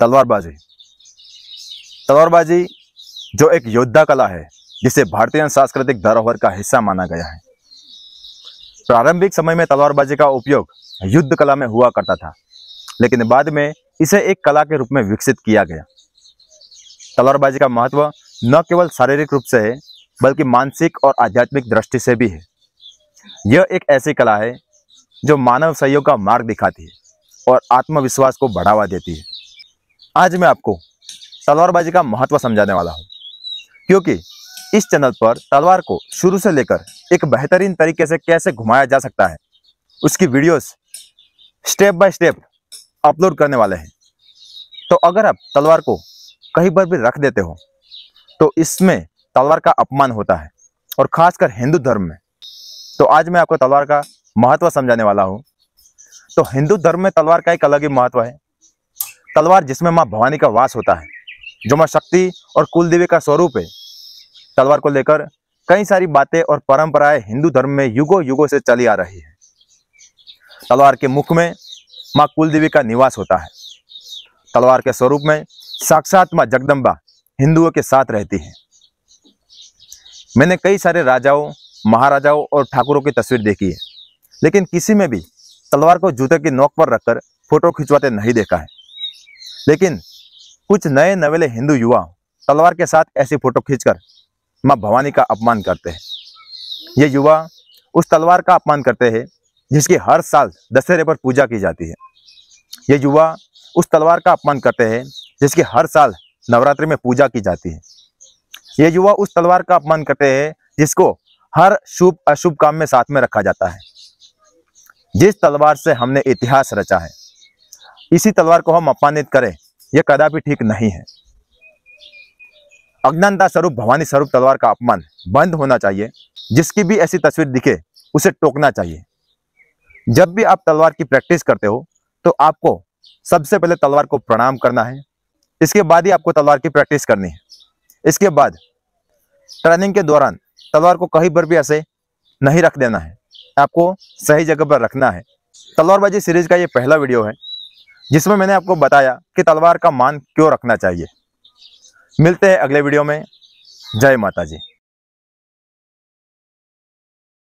तलवारबाजी तलवारबाजी जो एक योद्धा कला है जिसे भारतीय सांस्कृतिक धरोहर का हिस्सा माना गया है प्रारंभिक समय में तलवारबाजी का उपयोग युद्ध कला में हुआ करता था लेकिन बाद में इसे एक कला के रूप में विकसित किया गया तलवारबाजी का महत्व न केवल शारीरिक रूप से है बल्कि मानसिक और आध्यात्मिक दृष्टि से भी है यह एक ऐसी कला है जो मानव सहयोग का मार्ग दिखाती है और आत्मविश्वास को बढ़ावा देती है आज मैं आपको तलवारबाजी का महत्व समझाने वाला हूँ क्योंकि इस चैनल पर तलवार को शुरू से लेकर एक बेहतरीन तरीके से कैसे घुमाया जा सकता है उसकी videos step by step upload करने वाले हैं तो अगर आप तलवार को कहीं पर भी रख देते हो तो इसमें तलवार का अपमान होता है और ख़ासकर हिंदू धर्म में तो आज मैं आपको तलवार का महत्व समझाने वाला हूँ तो हिंदू धर्म में तलवार का एक अलग ही महत्व है तलवार जिसमें माँ भवानी का वास होता है जो माँ शक्ति और कुलदेवी का स्वरूप है तलवार को लेकर कई सारी बातें और परंपराएं हिंदू धर्म में युगों युगों से चली आ रही है तलवार के मुख में माँ कुलदेवी का निवास होता है तलवार के स्वरूप में साक्षात माँ जगदम्बा हिंदुओं के साथ रहती है मैंने कई सारे राजाओं महाराजाओं और ठाकुरों की तस्वीर देखी है लेकिन किसी में भी तलवार को जूते की नोक पर रखकर फोटो खिंचवाते नहीं देखा है लेकिन कुछ नए नवेले हिंदू युवा तलवार के साथ ऐसी फोटो खींचकर माँ भवानी का अपमान करते हैं ये युवा उस तलवार का अपमान करते हैं जिसकी हर साल दशहरे पर पूजा की जाती है ये युवा उस तलवार का अपमान करते हैं जिसकी हर साल नवरात्रि में पूजा की जाती है ये युवा उस तलवार का अपमान करते हैं जिसको हर शुभ अशुभ काम में साथ में रखा जाता है जिस तलवार से हमने इतिहास रचा है इसी तलवार को हम अपमानित करें यह कदापि ठीक नहीं है अज्ञानता स्वरूप भवानी स्वरूप तलवार का अपमान बंद होना चाहिए जिसकी भी ऐसी तस्वीर दिखे उसे टोकना चाहिए जब भी आप तलवार की प्रैक्टिस करते हो तो आपको सबसे पहले तलवार को प्रणाम करना है इसके बाद ही आपको तलवार की प्रैक्टिस करनी है इसके बाद ट्रेनिंग के दौरान तलवार को कहीं पर भी ऐसे नहीं रख देना है आपको सही जगह पर रखना है तलवारबाजी सीरीज का ये पहला वीडियो है जिसमें मैंने आपको बताया कि तलवार का मान क्यों रखना चाहिए मिलते हैं अगले वीडियो में जय माता जी